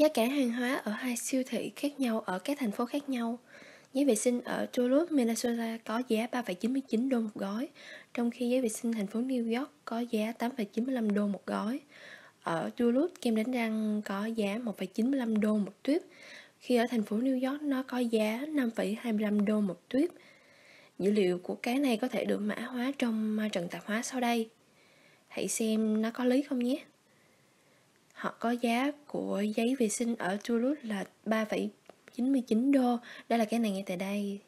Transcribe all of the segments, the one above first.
Giá cả hàng hóa ở hai siêu thị khác nhau ở các thành phố khác nhau. Giấy vệ sinh ở Duluth, Minnesota có giá 3,99 đô một gói, trong khi giấy vệ sinh thành phố New York có giá 8,95 đô một gói. Ở Duluth, kem đánh răng có giá 1,95 đô một tuyết, khi ở thành phố New York nó có giá 5,25 đô một tuyết. Dữ liệu của cái này có thể được mã hóa trong à, trận tạp hóa sau đây. Hãy xem nó có lý không nhé. Họ có giá của giấy vệ sinh ở Toulouse là 3,99 đô. Đó là cái này ngay tại đây.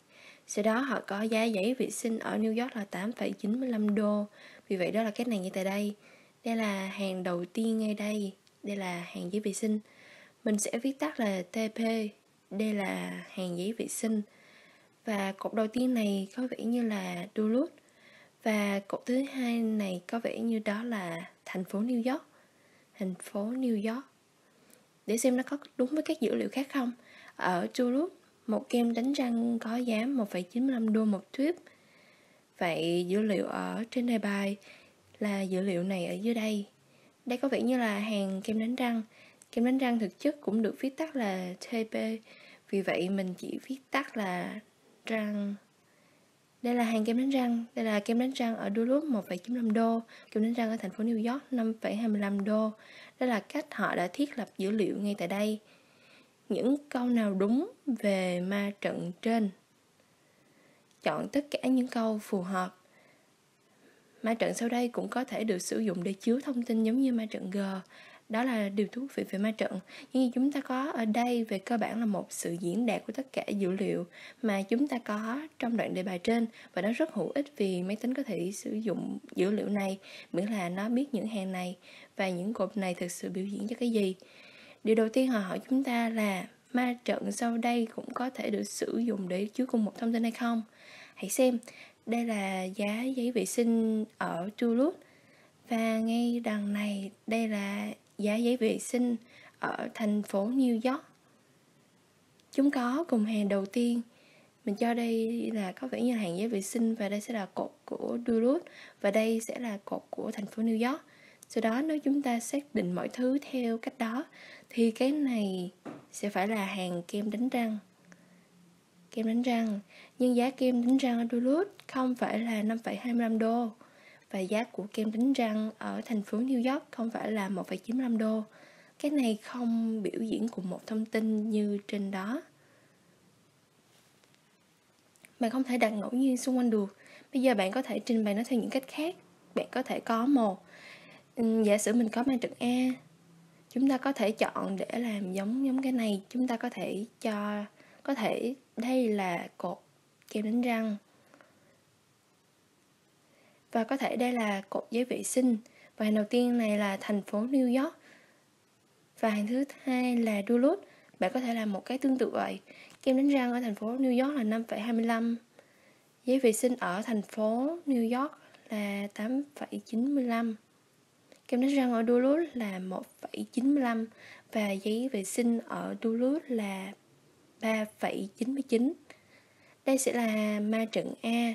Sau đó họ có giá giấy vệ sinh ở New York là 8,95 đô. Vì vậy đó là cái này ngay tại đây. Đây là hàng đầu tiên ngay đây. Đây là hàng giấy vệ sinh. Mình sẽ viết tắt là TP. Đây là hàng giấy vệ sinh. Và cột đầu tiên này có vẻ như là Duluth và cột thứ hai này có vẻ như đó là thành phố New York thành phố New York để xem nó có đúng với các dữ liệu khác không. Ở Duluth, một kem đánh răng có giá 1,95 đô một tuyếp. Vậy dữ liệu ở trên đề bài là dữ liệu này ở dưới đây. Đây có vẻ như là hàng kem đánh răng. Kem đánh răng thực chất cũng được viết tắt là TP. Vì vậy mình chỉ viết tắt là răng đây là hàng kem đánh răng, đây là kem đánh răng ở Duluth 1,95 đô, kem đánh răng ở thành phố New York 5,25 đô. Đây là cách họ đã thiết lập dữ liệu ngay tại đây. Những câu nào đúng về ma trận trên? Chọn tất cả những câu phù hợp. Ma trận sau đây cũng có thể được sử dụng để chứa thông tin giống như ma trận G đó là điều thú vị về ma trận nhưng chúng ta có ở đây về cơ bản là một sự diễn đạt của tất cả dữ liệu mà chúng ta có trong đoạn đề bài trên và nó rất hữu ích vì máy tính có thể sử dụng dữ liệu này miễn là nó biết những hàng này và những cột này thực sự biểu diễn cho cái gì điều đầu tiên họ hỏi chúng ta là ma trận sau đây cũng có thể được sử dụng để chứa cùng một thông tin hay không hãy xem đây là giá giấy vệ sinh ở Toulouse và ngay đằng này đây là giá giấy vệ sinh ở thành phố New York. Chúng có cùng hàng đầu tiên. Mình cho đây là có vẻ như hàng giấy vệ sinh và đây sẽ là cột của Duluth và đây sẽ là cột của thành phố New York. Sau đó nếu chúng ta xác định mọi thứ theo cách đó thì cái này sẽ phải là hàng kem đánh răng. Kem đánh răng, nhưng giá kem đánh răng ở Duluth không phải là 5,25 đô và giá của kem đánh răng ở thành phố New York không phải là 1,95 đô. Cái này không biểu diễn cùng một thông tin như trên đó. Bạn không thể đặt ngẫu nhiên xung quanh được. Bây giờ bạn có thể trình bày nó theo những cách khác. Bạn có thể có một ừ, giả sử mình có mang trận A chúng ta có thể chọn để làm giống giống cái này chúng ta có thể cho có thể đây là cột kem đánh răng và có thể đây là cột giấy vệ sinh và hàng đầu tiên này là thành phố New York và hàng thứ hai là Duluth bạn có thể làm một cái tương tự vậy kem đánh răng ở thành phố New York là 5,25 giấy vệ sinh ở thành phố New York là 8,95 kem đánh răng ở Duluth là 1,95 và giấy vệ sinh ở Duluth là 3,99 đây sẽ là ma trận A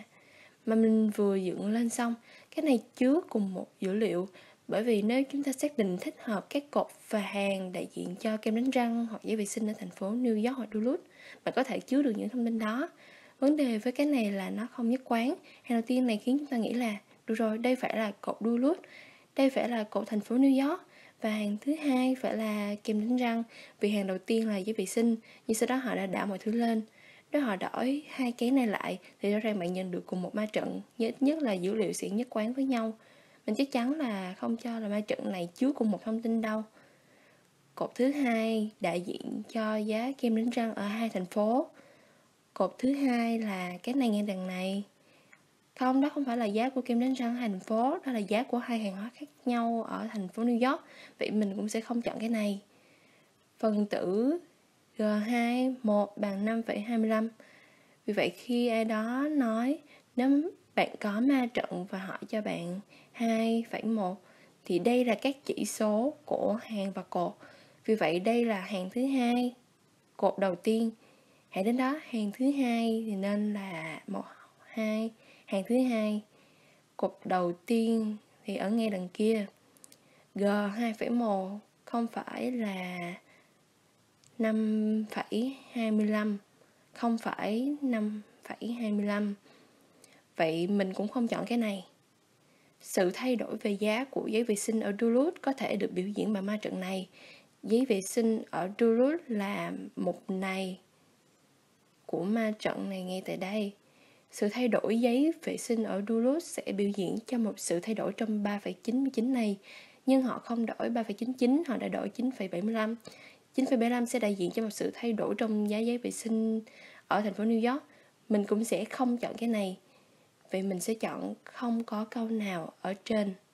mà mình vừa dựng lên xong cái này chứa cùng một dữ liệu bởi vì nếu chúng ta xác định thích hợp các cột và hàng đại diện cho kem đánh răng hoặc giấy vệ sinh ở thành phố New York hoặc Duluth bạn có thể chứa được những thông tin đó vấn đề với cái này là nó không nhất quán hàng đầu tiên này khiến chúng ta nghĩ là được rồi đây phải là cột Duluth đây phải là cột thành phố New York và hàng thứ hai phải là kem đánh răng vì hàng đầu tiên là giấy vệ sinh nhưng sau đó họ đã đảo mọi thứ lên nếu họ đổi hai cái này lại thì rõ ràng bạn nhận được cùng một ma trận, nhất nhất là dữ liệu sẽ nhất quán với nhau. Mình chắc chắn là không cho là ma trận này chứa cùng một thông tin đâu. Cột thứ hai đại diện cho giá kem đánh răng ở hai thành phố. Cột thứ hai là cái này ngay đằng này. Không, đó không phải là giá của kem đánh răng hai thành phố, đó là giá của hai hàng hóa khác nhau ở thành phố New York. Vậy mình cũng sẽ không chọn cái này. Phần tử G21 bằng 5,25 Vì vậy khi ai đó nói nếu bạn có ma trận và họ cho bạn 2,1 thì đây là các chỉ số của hàng và cột. Vì vậy đây là hàng thứ hai, cột đầu tiên. Hãy đến đó hàng thứ hai thì nên là một hai hàng thứ hai cột đầu tiên thì ở ngay đằng kia G2,1 không phải là 5,25 không phải 5,25 Vậy mình cũng không chọn cái này Sự thay đổi về giá của giấy vệ sinh ở Duluth có thể được biểu diễn bằng ma trận này Giấy vệ sinh ở Duluth là một này của ma trận này ngay tại đây sự thay đổi giấy vệ sinh ở Duluth sẽ biểu diễn cho một sự thay đổi trong 3,99 này, nhưng họ không đổi 3,99, họ đã đổi 9,75. 9,75 sẽ đại diện cho một sự thay đổi trong giá giấy vệ sinh ở thành phố New York. Mình cũng sẽ không chọn cái này. Vậy mình sẽ chọn không có câu nào ở trên.